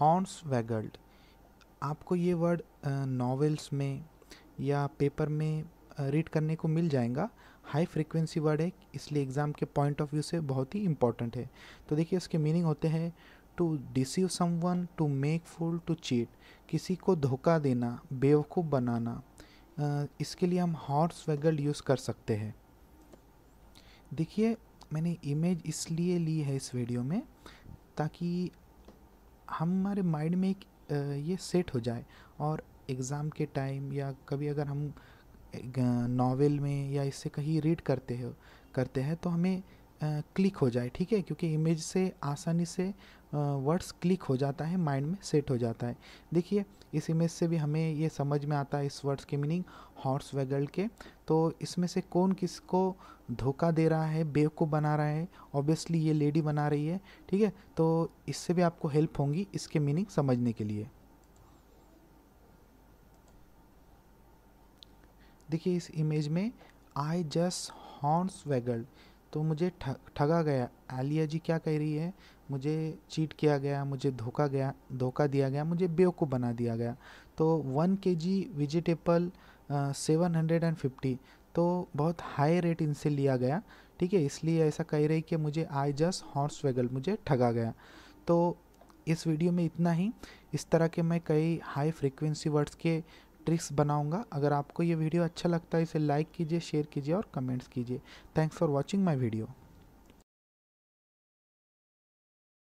horns वैगल्ड आपको ये word novels में या पेपर में रीड करने को मिल जाएगा हाई फ्रिक्वेंसी वर्ड है इसलिए एग्ज़ाम के पॉइंट ऑफ व्यू से बहुत ही इंपॉर्टेंट है तो देखिए इसके मीनिंग होते हैं to deceive someone to make fool to cheat किसी को धोखा देना बेवकूफ़ बनाना इसके लिए हम हॉर्स वेगल्ड यूज़ कर सकते हैं देखिए मैंने इमेज इसलिए ली है इस वीडियो में ताकि हमारे माइंड में एक ये सेट हो जाए और एग्ज़ाम के टाइम या कभी अगर हम नावल में या इससे कहीं रीड करते हो करते हैं तो हमें क्लिक हो जाए ठीक है क्योंकि इमेज से आसानी से वर्ड्स क्लिक हो जाता है माइंड में सेट हो जाता है देखिए इस इमेज से भी हमें ये समझ में आता है इस वर्ड्स की मीनिंग हॉर्स वेगल के तो इसमें से कौन किसको धोखा दे रहा है बेवकूफ़ बना रहा है ऑब्वियसली ये लेडी बना रही है ठीक है तो इससे भी आपको हेल्प होंगी इसके मीनिंग समझने के लिए देखिए इस इमेज में आई जस्ट हॉर्न्स वेगल तो मुझे ठगा गया आलिया जी क्या कह रही है मुझे चीट किया गया मुझे धोखा गया धोखा दिया गया मुझे बेवकूफ़ बना दिया गया तो one K G vegetable seven hundred and fifty तो बहुत हाई रेट इनसे लिया गया ठीक है इसलिए ऐसा कह रही कि मुझे आई जस्ट हॉर्स वेगल मुझे ठगा गया तो इस वीडियो में इतना ही इस तरह के मैं कई हाई फ्रिक्वेंसी वर्ड्स के ट्रिक्स बनाऊंगा अगर आपको ये वीडियो अच्छा लगता है इसे लाइक कीजिए शेयर कीजिए और कमेंट्स कीजिए thanks for watching my video